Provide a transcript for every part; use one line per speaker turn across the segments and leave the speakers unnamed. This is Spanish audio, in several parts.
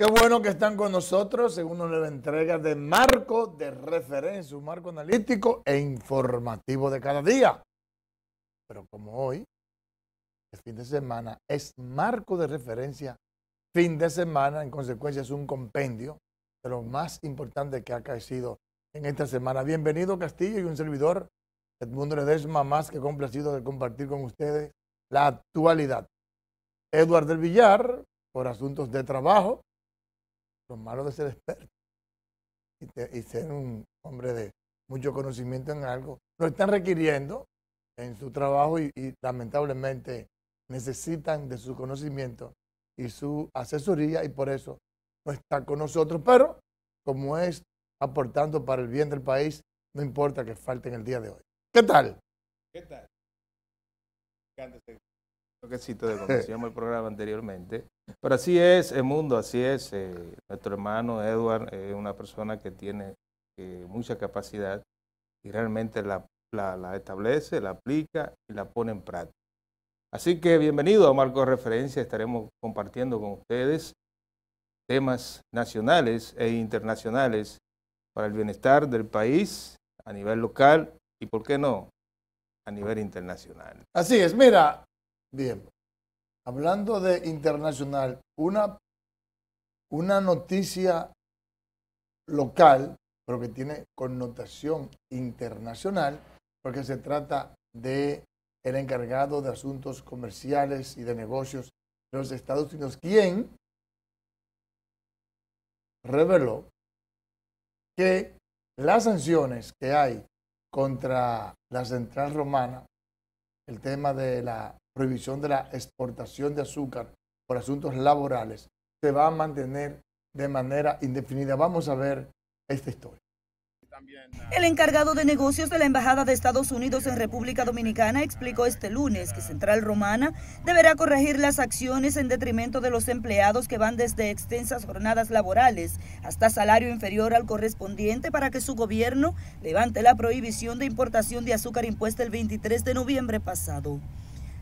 Qué bueno que están con nosotros, según una entrega de marco de referencia, un marco analítico e informativo de cada día. Pero como hoy, el fin de semana es marco de referencia, fin de semana, en consecuencia es un compendio de lo más importante que ha caecido en esta semana. Bienvenido Castillo y un servidor, Edmundo Ledesma, más que complacido de compartir con ustedes la actualidad. Eduardo del Villar, por asuntos de trabajo, lo malo de ser experto y, ser un hombre de mucho conocimiento en algo. Lo están requiriendo en su trabajo y, lamentablemente necesitan de su conocimiento y su asesoría y por eso no está con nosotros, pero como es aportando para el bien del país, no importa que falte en el día de hoy. ¿Qué tal?
¿Qué tal? Un Toquecito de como el programa anteriormente. Pero así es el mundo, así es. Eh, nuestro hermano Edward eh, es una persona que tiene eh, mucha capacidad y realmente la, establece, la aplica y la pone en práctica. Así que bienvenido a Marco Referencias, Referencia, estaremos compartiendo con ustedes temas nacionales e internacionales para el bienestar del país a nivel local y, ¿por qué no?, a nivel internacional.
Así es, mira, bien, Hablando de internacional, una, una noticia local, pero que tiene connotación internacional, porque se trata de el encargado de asuntos comerciales y de negocios de los Estados Unidos, quien reveló que las sanciones que hay contra la central romana, el tema de la prohibición de la exportación de azúcar por asuntos laborales se va a mantener de manera indefinida. Vamos a ver esta historia.
Ah, el encargado de negocios de la Embajada de Estados Unidos en República Dominicana explicó este lunes que Central Romana deberá corregir las acciones en detrimento de los empleados que van desde extensas jornadas laborales hasta salario inferior al correspondiente para que su gobierno levante la prohibición de importación de azúcar impuesta el 23 de noviembre pasado.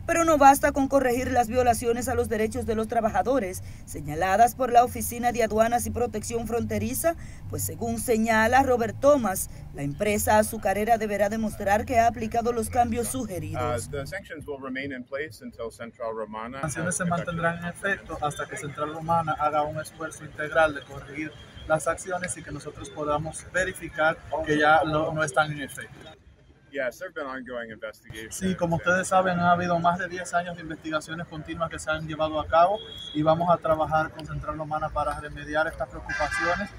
Pero no basta con corregir las violaciones a los derechos de los trabajadores señaladas por la Oficina de Aduanas y Protección Fronteriza, pues según señala Robert Thomas, la empresa azucarera deberá demostrar que ha aplicado los cambios uh, sugeridos.
Las
sanciones se mantendrán en efecto hasta que Central Romana haga un
esfuerzo integral de corregir las acciones y que nosotros podamos verificar que ya no, no están en efecto. Sí, como ustedes saben, ha habido más de 10 años de investigaciones continuas que se han llevado a cabo y vamos a trabajar con Central Romana
para remediar estas preocupaciones.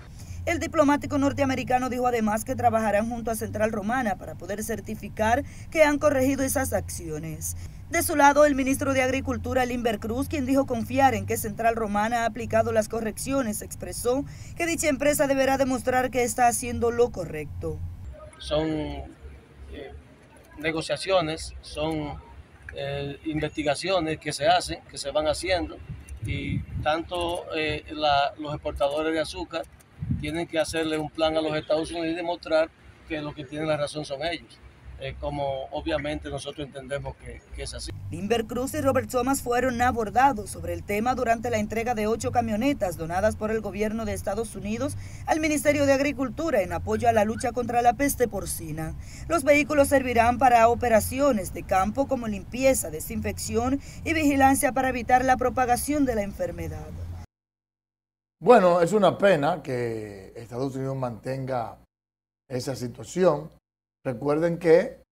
El diplomático norteamericano dijo además que trabajarán junto a Central Romana para poder certificar que han corregido esas acciones. De su lado, el ministro de Agricultura, Limber Cruz, quien dijo confiar en que Central Romana ha aplicado las correcciones, expresó que dicha empresa deberá demostrar que está haciendo lo correcto.
Son eh, negociaciones, son eh, investigaciones que se hacen, que se van haciendo, y tanto eh, los exportadores de azúcar tienen que hacerle un plan a los Estados Unidos y demostrar que lo que tienen la razón son ellos. Eh, como obviamente nosotros entendemos que, es así.
Limber Cruz y Robert Thomas fueron abordados sobre el tema durante la entrega de ocho camionetas donadas por el gobierno de Estados Unidos al Ministerio de Agricultura en apoyo a la lucha contra la peste porcina. Los vehículos servirán para operaciones de campo como limpieza, desinfección y vigilancia para evitar la propagación de la enfermedad.
Bueno, es una pena que Estados Unidos mantenga esa situación Recuerden que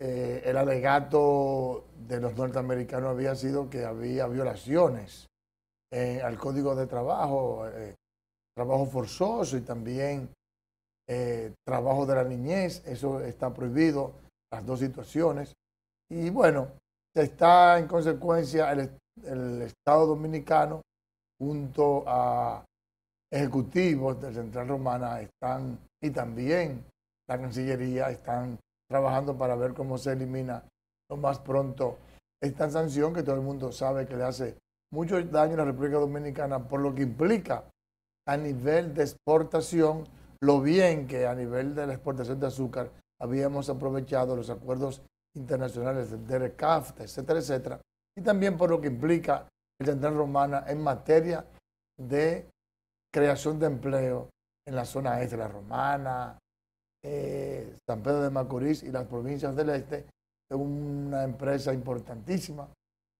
eh, el alegato de los norteamericanos había sido que había violaciones eh, al código de trabajo, eh, trabajo forzoso y también trabajo de la niñez. Eso está prohibido, las dos situaciones. Y bueno, está en consecuencia el, el Estado dominicano junto a ejecutivos de Central Romana están y también la Cancillería, están trabajando para ver cómo se elimina lo más pronto esta sanción que todo el mundo sabe que le hace mucho daño a la República Dominicana por lo que implica a nivel de exportación, lo bien que a nivel de la exportación de azúcar habíamos aprovechado los acuerdos internacionales del café, etcétera, etcétera, y también por lo que implica el Central Romana en materia de creación de empleo en la zona este, la Romana, eh, San Pedro de Macorís y las provincias del este, es una empresa importantísima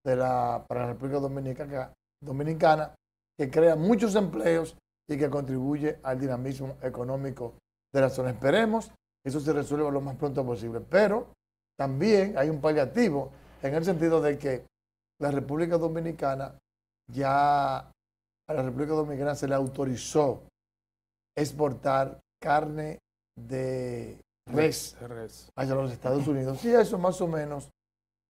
de la, para la República Dominicana, Dominicana que crea muchos empleos y que contribuye al dinamismo económico de la zona. Esperemos que eso se resuelva lo más pronto posible, pero también hay un paliativo en el sentido de que la República Dominicana ya a la República Dominicana se le autorizó exportar carne de res, hacia los Estados Unidos. Y eso más o menos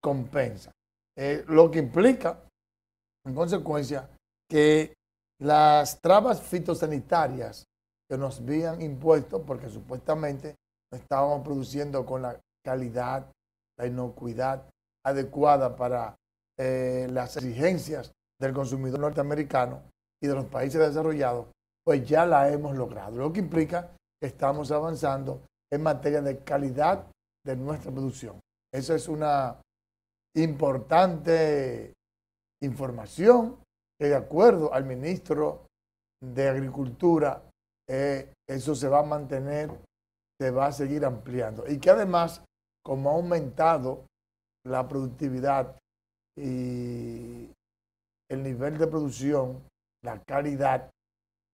compensa. Eh, lo que implica, en consecuencia, que las trabas fitosanitarias que nos habían impuesto, porque supuestamente estábamos produciendo con la calidad, la inocuidad adecuada para eh, las exigencias del consumidor norteamericano y de los países desarrollados, pues ya la hemos logrado. Lo que implica estamos avanzando en materia de calidad de nuestra producción. Esa es una importante información que de acuerdo al ministro de Agricultura, eh, eso se va a mantener, se va a seguir ampliando. Y que además, como ha aumentado la productividad y el nivel de producción, la calidad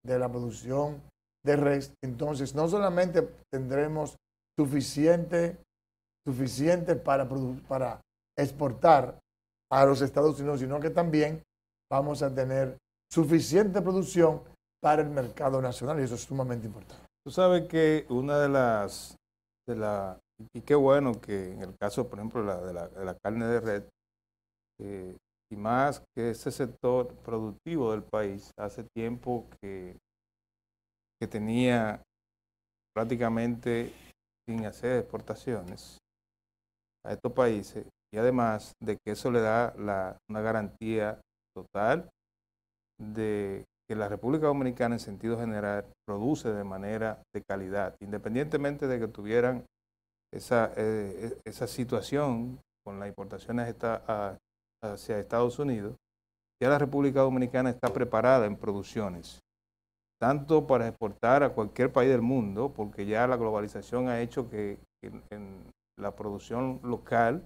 de la producción de res, entonces no solamente tendremos suficiente, suficiente para, para exportar a los Estados Unidos, sino que también vamos a tener suficiente producción para el mercado nacional y eso es sumamente importante.
Tú sabes que una de las, de la, y qué bueno que en el caso, por ejemplo, la, de, la, de la carne de red, eh, y más que ese sector productivo del país hace tiempo que que tenía prácticamente sin hacer exportaciones a estos países y además de que eso le da la, una garantía total de que la República Dominicana en sentido general produce de manera de calidad, independientemente de que tuvieran esa, eh, esa situación con las importaciones hacia Estados Unidos, ya la República Dominicana está preparada en producciones tanto para exportar a cualquier país del mundo, porque ya la globalización ha hecho que, en, la producción local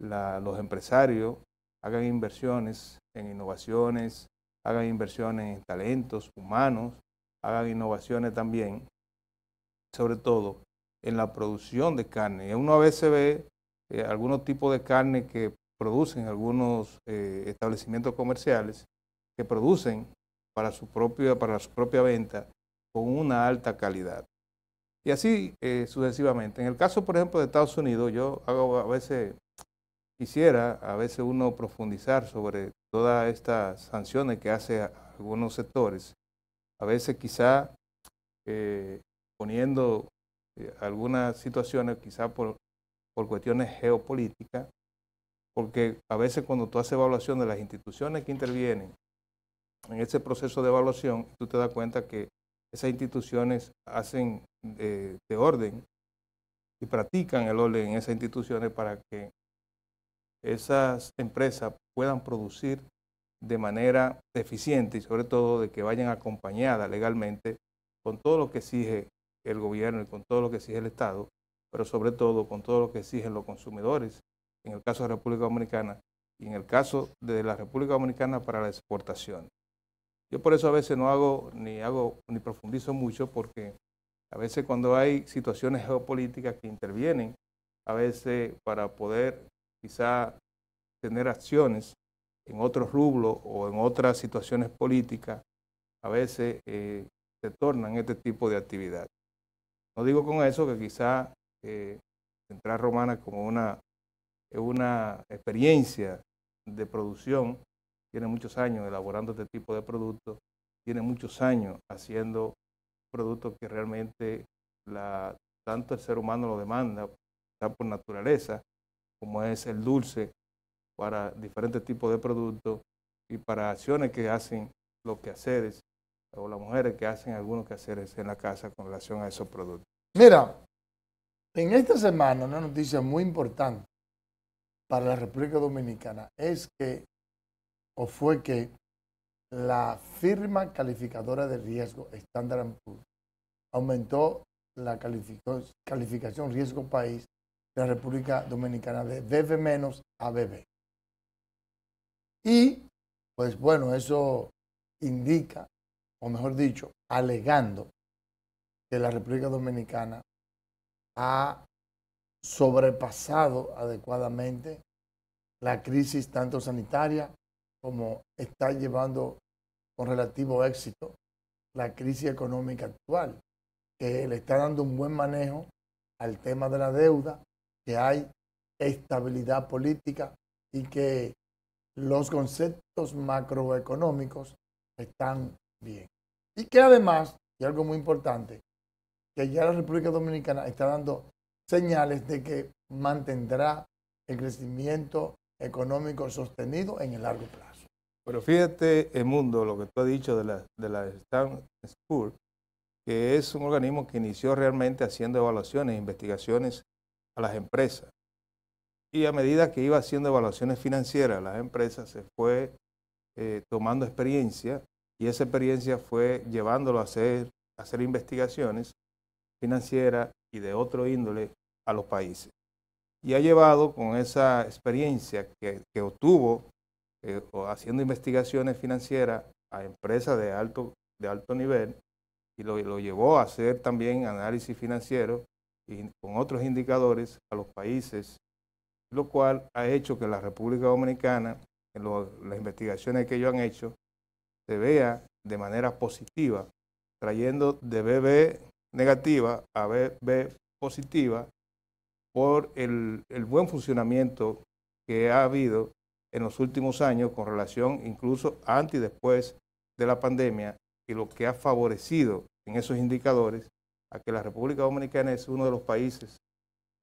los empresarios hagan inversiones en innovaciones, hagan inversiones en talentos humanos, hagan innovaciones también, sobre todo en la producción de carne. Uno a veces ve eh, algunos tipos de carne que producen algunos eh, establecimientos comerciales, que producen para su, propia, para su propia venta con una alta calidad. Y así eh, sucesivamente. En el caso, por ejemplo, de Estados Unidos, yo a veces, quisiera a veces uno profundizar sobre todas estas sanciones que hace algunos sectores. A veces quizá eh, poniendo eh, algunas situaciones, quizá por, por cuestiones geopolíticas, porque a veces cuando tú haces evaluación de las instituciones que intervienen en ese proceso de evaluación, tú te das cuenta que esas instituciones hacen eh, de, orden y practican el orden en esas instituciones para que esas empresas puedan producir de manera eficiente y sobre todo de que vayan acompañadas legalmente con todo lo que exige el gobierno y con todo lo que exige el Estado, pero sobre todo con todo lo que exigen los consumidores, en el caso de la República Dominicana y en el caso de la República Dominicana para la exportación. Yo por eso a veces no hago ni hago ni profundizo mucho porque a veces cuando hay situaciones geopolíticas que intervienen, a veces para poder quizá tener acciones en otros rublos o en otras situaciones políticas, a veces eh, se tornan este tipo de actividad. No digo con eso que quizá eh, Central Romana como una, una experiencia de producción tiene muchos años elaborando este tipo de productos, tiene muchos años haciendo productos que realmente tanto el ser humano lo demanda, por naturaleza, como es el dulce, para diferentes tipos de productos y para acciones que hacen los quehaceres o las mujeres que hacen algunos quehaceres en la casa con relación a esos productos.
Mira, en esta semana una noticia muy importante para la República Dominicana es que o fue que la firma calificadora de riesgo Standard Poor's aumentó la calificación riesgo país de la República Dominicana de BB menos a BB. Y, pues bueno, eso indica, o mejor dicho, alegando que la República Dominicana ha sobrepasado adecuadamente la crisis tanto sanitaria como está llevando con relativo éxito la crisis económica actual, que le está dando un buen manejo al tema de la deuda, que hay estabilidad política y que los conceptos macroeconómicos están bien. Y que además, y algo muy importante, que ya la República Dominicana está dando señales de que mantendrá el crecimiento económico sostenido en el largo plazo.
Pero fíjate, el mundo, lo que tú has dicho de la, de Stanford School, que es un organismo que inició realmente haciendo evaluaciones, e investigaciones a las empresas. Y a medida que iba haciendo evaluaciones financieras, a las empresas se fue eh, tomando experiencia y esa experiencia fue llevándolo a hacer, hacer investigaciones financieras y de otro índole a los países. Y ha llevado con esa experiencia que obtuvo eh, haciendo investigaciones financieras a empresas de alto, de alto nivel y lo, llevó a hacer también análisis financiero y con otros indicadores a los países, lo cual ha hecho que la República Dominicana, en las investigaciones que ellos han hecho, se vea de manera positiva, trayendo de BB negativa a BB positiva por el, el buen funcionamiento que ha habido en los últimos años con relación incluso antes y después de la pandemia y lo que ha favorecido en esos indicadores a que la República Dominicana es uno de los países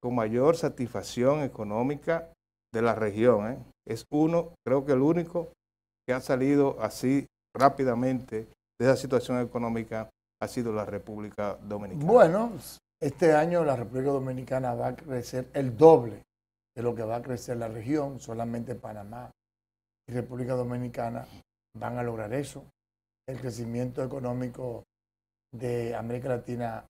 con mayor satisfacción económica de la región. ¿eh? Es uno, creo que el único, que ha salido así rápidamente de esa situación económica ha sido la República Dominicana.
Bueno, este año la República Dominicana va a crecer el doble de lo que va a crecer la región. Solamente Panamá y República Dominicana van a lograr eso. El crecimiento económico de América Latina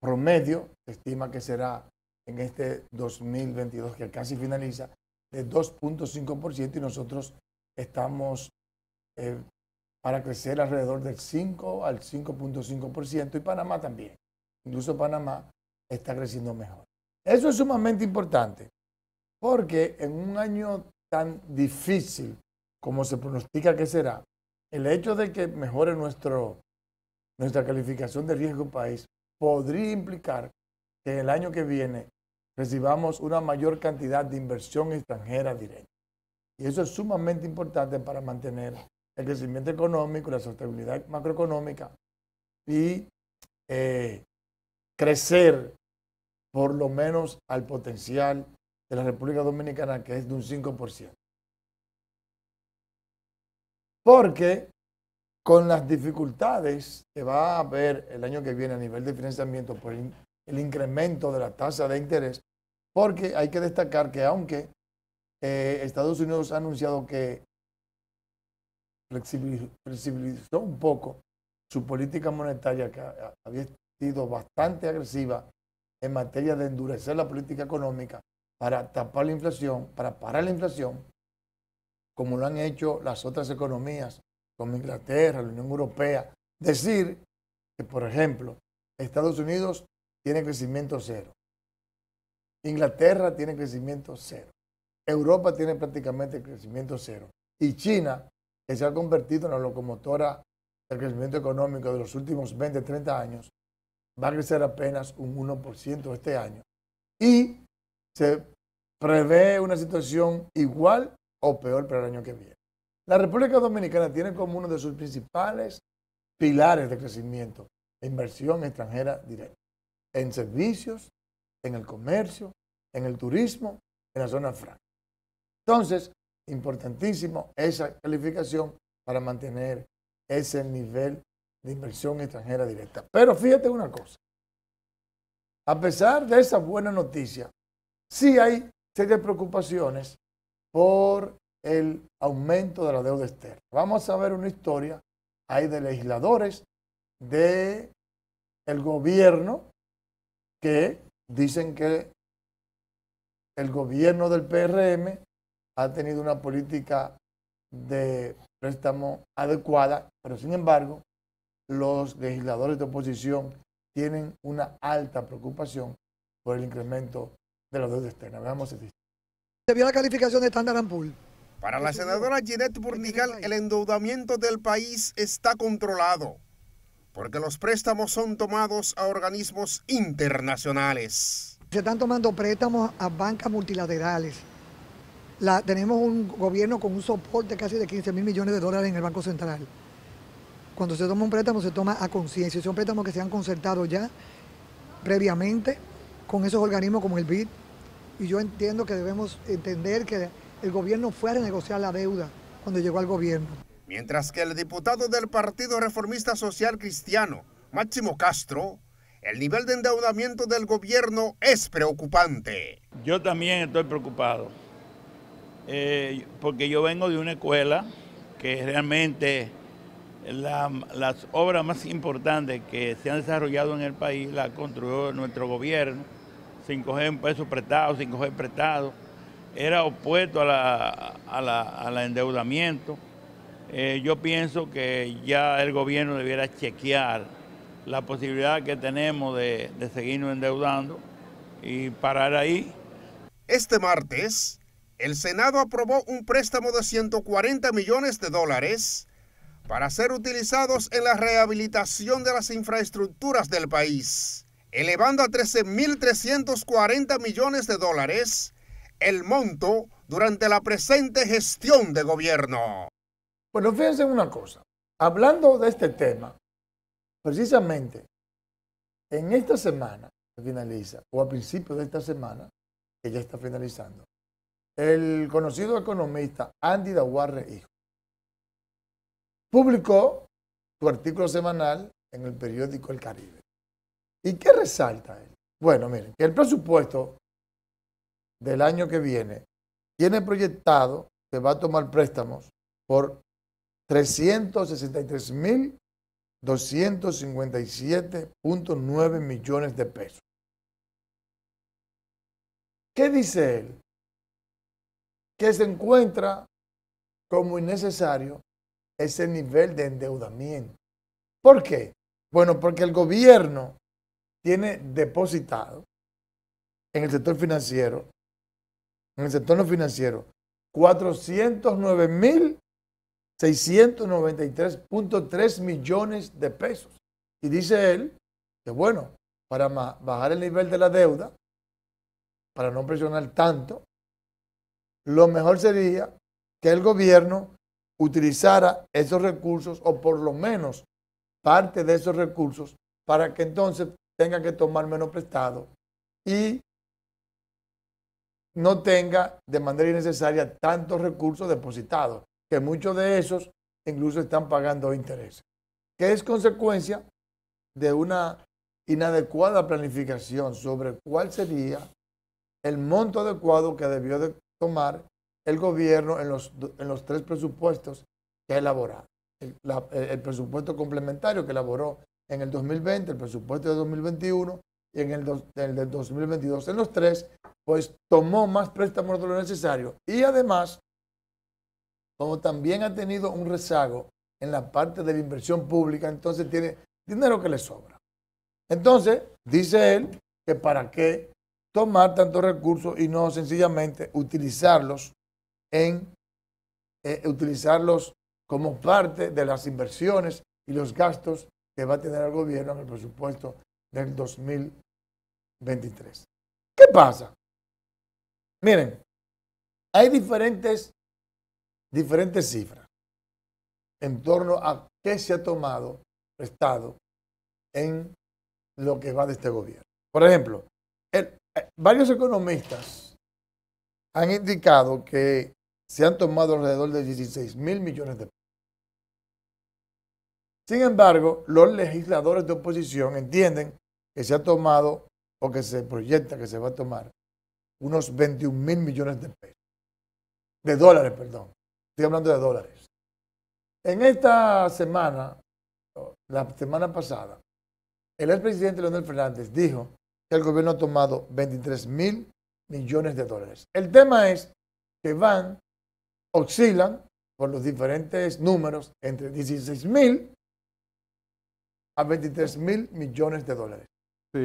promedio se estima que será en este 2022, que casi finaliza, de 2.5% y nosotros estamos eh, para crecer alrededor del 5 al 5.5% y Panamá también. Incluso Panamá está creciendo mejor. Eso es sumamente importante. Porque en un año tan difícil como se pronostica que será, el hecho de que mejore nuestro, nuestra calificación de riesgo país podría implicar que el año que viene recibamos una mayor cantidad de inversión extranjera directa. Y eso es sumamente importante para mantener el crecimiento económico, la sostenibilidad macroeconómica y eh, crecer por lo menos al potencial de la República Dominicana, que es de un 5%. Porque con las dificultades que va a haber el año que viene a nivel de financiamiento por el incremento de la tasa de interés, porque hay que destacar que aunque eh, Estados Unidos ha anunciado que flexibilizó un poco su política monetaria, que había sido bastante agresiva en materia de endurecer la política económica, para tapar la inflación, para parar la inflación, como lo han hecho las otras economías, como Inglaterra, la Unión Europea. Decir que, por ejemplo, Estados Unidos tiene crecimiento cero, Inglaterra tiene crecimiento cero, Europa tiene prácticamente crecimiento cero, y China, que se ha convertido en la locomotora del crecimiento económico de los últimos 20, 30 años, va a crecer apenas un 1% este año. Y se prevé una situación igual o peor para el año que viene. La República Dominicana tiene como uno de sus principales pilares de crecimiento inversión extranjera directa en servicios, en el comercio, en el turismo, en la zona franca. Entonces, importantísimo esa calificación para mantener ese nivel de inversión extranjera directa. Pero fíjate una cosa, a pesar de esa buena noticia, sí hay serias preocupaciones por el aumento de la deuda externa. Vamos a ver una historia hay de legisladores de el gobierno que dicen que el gobierno del PRM ha tenido una política de préstamo adecuada, pero sin embargo los legisladores de oposición tienen una alta preocupación por el incremento de la deuda externa. Veamos Se vio la calificación de Standard Poor's.
Para la senadora Ginette Burnigal, el endeudamiento del país está controlado porque los préstamos son tomados a organismos internacionales.
Se están tomando préstamos a bancas multilaterales. tenemos un gobierno con un soporte casi de 15 mil millones de dólares en el Banco Central. Cuando se toma un préstamo se toma a conciencia. Son préstamos que se han concertado ya previamente con esos organismos como el BID. Y yo entiendo que debemos entender que el gobierno fue a renegociar la deuda cuando llegó al gobierno.
Mientras que el diputado del
Partido Reformista
Social Cristiano, Máximo Castro, el nivel de endeudamiento del gobierno es
preocupante. Yo también estoy preocupado, eh, porque yo vengo de una escuela que realmente las obras más importantes que se han desarrollado en el país las construyó nuestro gobierno sin coger un peso prestado, sin coger prestado, era opuesto al endeudamiento. Eh, yo pienso que ya el gobierno debiera chequear la posibilidad que tenemos de, de seguirnos endeudando
y parar ahí. Este martes, el Senado aprobó un préstamo de 140 millones de dólares para ser utilizados en la rehabilitación de las infraestructuras del país elevando a 13.340
millones de dólares el monto durante la presente gestión de gobierno. Bueno, fíjense en una cosa. Hablando de este tema, precisamente en esta semana que finaliza, o a principios de esta semana, que ya está finalizando, el conocido economista Andy Dawarre Hijo publicó su artículo semanal en el periódico El Caribe. ¿Y qué resalta él? Bueno, miren, el presupuesto del año que viene tiene proyectado que va a tomar préstamos por 363.257.9 millones de pesos. ¿Qué dice él? Que se encuentra como innecesario ese nivel de endeudamiento. ¿Por qué? Bueno, porque el gobierno tiene depositado en el sector financiero, en el sector no financiero, 409.693.3 millones de pesos. Y dice él que, bueno, para bajar el nivel de la deuda, para no presionar tanto, lo mejor sería que el gobierno utilizara esos recursos o por lo menos parte de esos recursos para que entonces tenga que tomar menos prestado y no tenga de manera innecesaria tantos recursos depositados, que muchos de esos incluso están pagando intereses, que es consecuencia de una inadecuada planificación sobre cuál sería el monto adecuado que debió de tomar el gobierno en los, tres presupuestos que elaboró, el presupuesto complementario que elaboró en el 2020, el presupuesto de 2021 y en el, del 2022. En los tres, pues tomó más préstamos de lo necesario. Y además, como también ha tenido un rezago en la parte de la inversión pública, entonces tiene dinero que le sobra. Entonces, dice él que para qué tomar tantos recursos y no sencillamente utilizarlos en eh, utilizarlos como parte de las inversiones y los gastos que va a tener el gobierno en el presupuesto del 2023. ¿Qué pasa? Miren, hay diferentes, diferentes cifras en torno a qué se ha tomado Estado en lo que va de este gobierno. Por ejemplo, eh, varios economistas han indicado que se han tomado alrededor de 16 mil millones de sin embargo, los legisladores de oposición entienden que se ha tomado o que se proyecta que se va a tomar unos 21 mil millones de pesos, de dólares, perdón. Estoy hablando de dólares. En esta semana, la semana pasada, el expresidente Leonel Fernández dijo que el gobierno ha tomado 23 mil millones de dólares. El tema es que van, oscilan por los diferentes números entre 16 mil a 23 mil millones de dólares.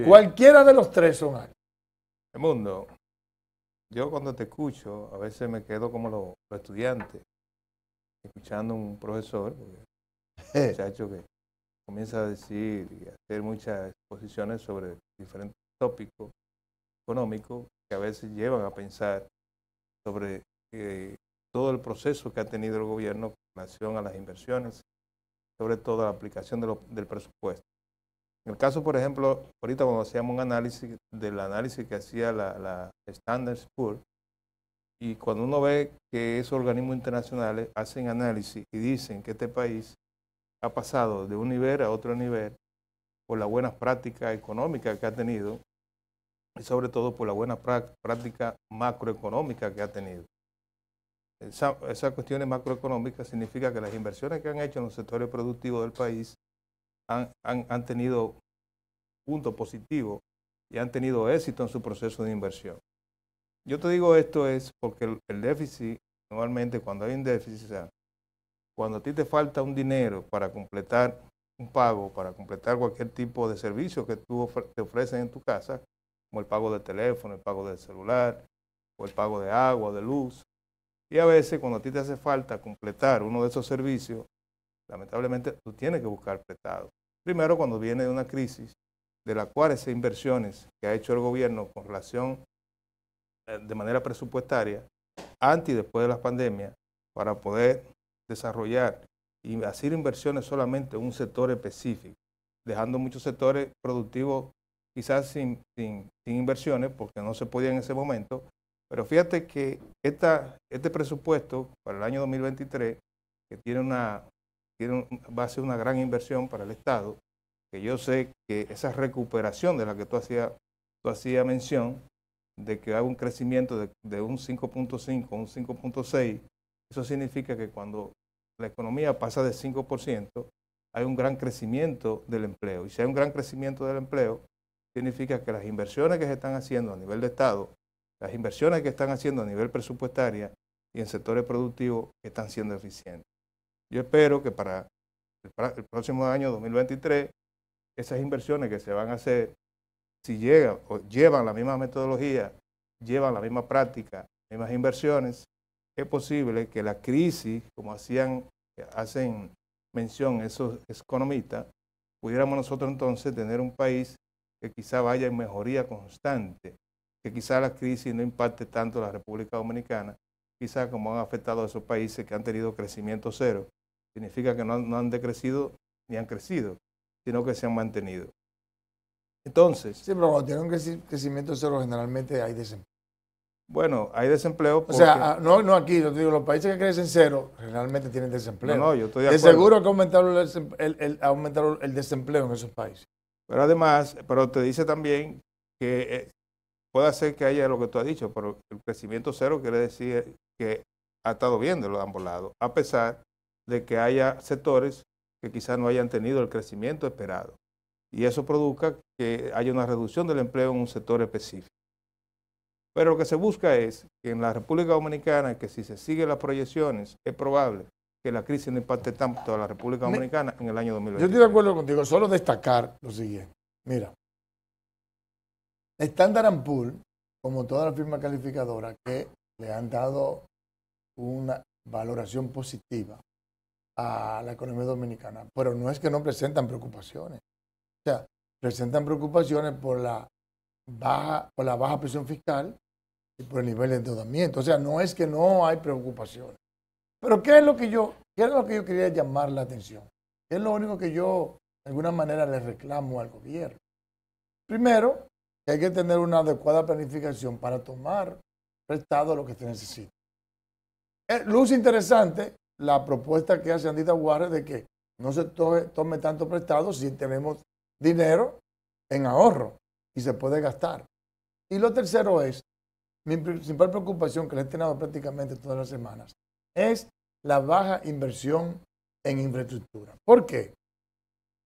Cualquiera de los tres son altos.
El mundo, yo cuando te escucho, a veces me quedo como los, estudiantes, escuchando un profesor, un muchacho que comienza a decir y hacer muchas exposiciones sobre diferentes tópicos económicos que a veces llevan a pensar sobre eh, todo el proceso que ha tenido el gobierno en relación a las inversiones sobre todo la aplicación del presupuesto. En el caso, por ejemplo, ahorita cuando hacíamos un análisis del análisis que hacía la, Standard Poor's, y cuando uno ve que esos organismos internacionales hacen análisis y dicen que este país ha pasado de un nivel a otro nivel por las buenas prácticas económicas que ha tenido y sobre todo por la buena práctica macroeconómica que ha tenido esas cuestiones macroeconómicas significa que las inversiones que han hecho en los sectores productivos del país han, tenido punto positivo y han tenido éxito en su proceso de inversión. Yo te digo esto es porque el, déficit, normalmente cuando hay un déficit, cuando a ti te falta un dinero para completar un pago, para completar cualquier tipo de servicio que tú te ofrecen en tu casa, como el pago de teléfono, el pago del celular, o el pago de agua, de luz, y a veces cuando a ti te hace falta completar uno de esos servicios, lamentablemente tú tienes que buscar prestado. Primero cuando viene de una crisis, de la cual esas inversiones que ha hecho el gobierno con relación eh, de manera presupuestaria, antes y después de la pandemia, para poder desarrollar y hacer inversiones solamente en un sector específico, dejando muchos sectores productivos quizás sin, sin, inversiones porque no se podía en ese momento, pero fíjate que este presupuesto para el año 2023, que tiene una, va a ser una gran inversión para el Estado, que yo sé que esa recuperación de la que tú hacías tú hacía mención, de que hay un crecimiento de, un 5.5 un 5.6, eso significa que cuando la economía pasa de 5%, hay un gran crecimiento del empleo. Y si hay un gran crecimiento del empleo, significa que las inversiones que se están haciendo a nivel de Estado las inversiones que están haciendo a nivel presupuestaria y en sectores productivos están siendo eficientes. Yo espero que para el próximo año 2023, esas inversiones que se van a hacer, si llegan o llevan la misma metodología, llevan la misma práctica, mismas inversiones, es posible que la crisis, como hacían, hacen mención esos economistas, pudiéramos nosotros entonces tener un país que quizá vaya en mejoría constante que quizá la crisis no impacte tanto la República Dominicana, quizás como han afectado a esos países que han tenido crecimiento cero. Significa que no, han decrecido ni han crecido, sino que se han mantenido.
Entonces. Sí, pero cuando tienen crecimiento cero, generalmente hay desempleo.
Bueno, hay desempleo.
O sea, ah, no, no aquí, yo digo, los países que crecen cero
generalmente tienen desempleo. No, no yo estoy de acuerdo. De seguro
que el, el, el, el desempleo en esos países.
Pero además, pero te dice también que eh, puede ser que haya lo que tú has dicho, pero el crecimiento cero quiere decir que ha estado bien de los ambos lados, a pesar de que haya sectores que quizás no hayan tenido el crecimiento esperado. Y eso produzca que haya una reducción del empleo en un sector específico. Pero lo que se busca es que en la República Dominicana, que si se siguen las proyecciones, es probable que la crisis no impacte tanto a la República Dominicana en el año 2020. Yo estoy
de acuerdo contigo, solo destacar lo siguiente. Mira, Standard Poor's, como toda la firma calificadora, que le han dado una valoración positiva a la economía dominicana, pero no es que no presentan preocupaciones. O sea, presentan preocupaciones por la baja, por la baja presión fiscal y por el nivel de endeudamiento. O sea, no es que no hay preocupaciones. Pero ¿qué es lo que yo, qué es lo que yo quería llamar la atención? Es lo único que yo, de alguna manera, le reclamo al gobierno. Primero, hay que tener una adecuada planificación para tomar prestado lo que se necesita. Eh, luz interesante la propuesta que hace Andita Warren de que no se tome, tome tanto prestado si tenemos dinero en ahorro y se puede gastar. Y lo tercero es, mi principal preocupación que le he tenido prácticamente todas las semanas, es la baja inversión en infraestructura. ¿Por qué?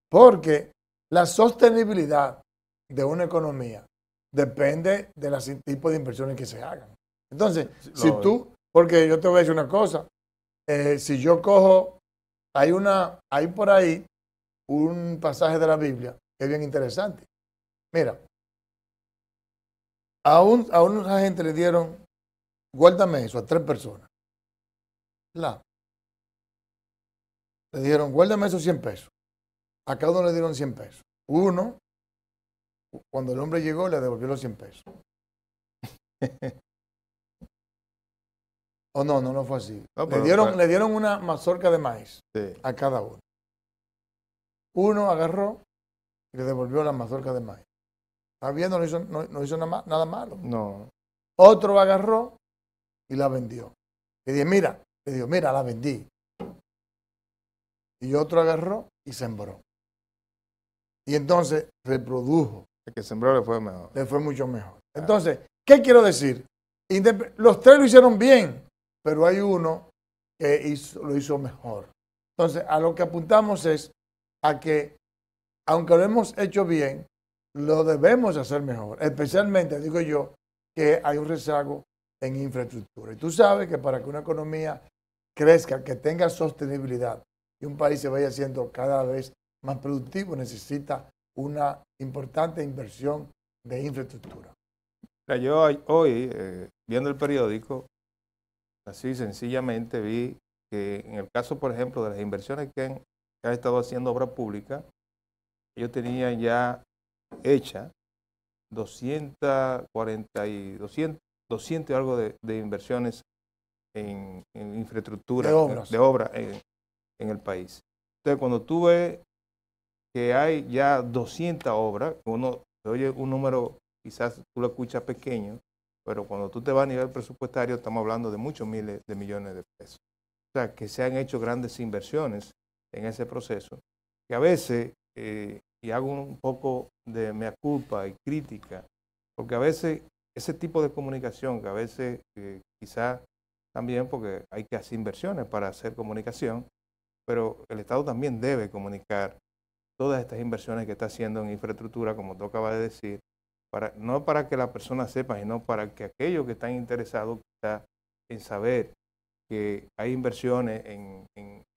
Porque la sostenibilidad de una economía depende de los tipos de inversiones que se hagan. Entonces, si tú, porque yo te voy a decir una cosa, eh, si yo cojo, hay, una, hay por ahí un pasaje de la Biblia que es bien interesante. Mira, a, un, a unos agentes le dieron, guárdame eso, a tres personas. La. Le dieron guárdame eso 100 pesos. A cada uno le dieron 100 pesos. Uno cuando el hombre llegó, le devolvió los 100 pesos. o oh, no, no, no fue así. le, dieron, una mazorca de maíz a cada uno. Uno agarró y le devolvió la mazorca de maíz. Está no hizo, no, hizo nada, malo. No. Otro agarró y la vendió. Le dijo mira, le dijo mira, la vendí. Y otro agarró y sembró. Y entonces reprodujo. El que sembró le fue mejor. Le fue mucho mejor. Entonces, ¿qué quiero decir? los tres lo hicieron bien, pero hay uno que lo hizo mejor. Entonces, a lo que apuntamos es a que, aunque lo hemos hecho bien, lo debemos hacer mejor. Especialmente, digo yo, que hay un rezago en infraestructura. Y tú sabes que para que una economía crezca, que tenga sostenibilidad y un país se vaya siendo cada vez más productivo, necesita una importante inversión de infraestructura.
yo hoy, eh, viendo el periódico, así sencillamente vi que en el caso, por ejemplo, de las inversiones que han, estado haciendo obra pública, yo tenía ya hecha 240 y 200, 200 y algo de, inversiones en, infraestructura, de, obra en, el país. Entonces, cuando tuve que hay ya 200 obras, uno se oye un número, quizás tú lo escuchas pequeño, pero cuando tú te vas a nivel presupuestario estamos hablando de muchos miles de millones de pesos. O sea, que se han hecho grandes inversiones en ese proceso, que a veces, eh, y hago un poco de mea culpa y crítica, porque a veces ese tipo de comunicación, que a veces eh, quizás también porque hay que hacer inversiones para hacer comunicación, pero el Estado también debe comunicar todas estas inversiones que está haciendo en infraestructura, como tú acabas de decir, para, no para que la persona sepa, sino para que aquellos que están interesados en saber que hay inversiones en,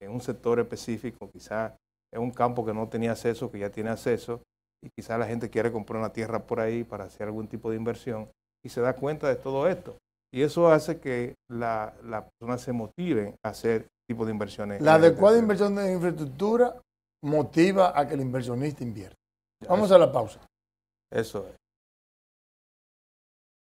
un sector específico, quizás en un campo que no tenía acceso, que ya tiene acceso, y quizás la gente quiere comprar una tierra por ahí para hacer algún tipo de inversión, y se da cuenta de todo esto. Y eso hace que las la persona se motive a hacer tipo de inversiones. La adecuada
inversión en infraestructura motiva a que el inversionista
invierta. Vamos a la pausa. Eso es.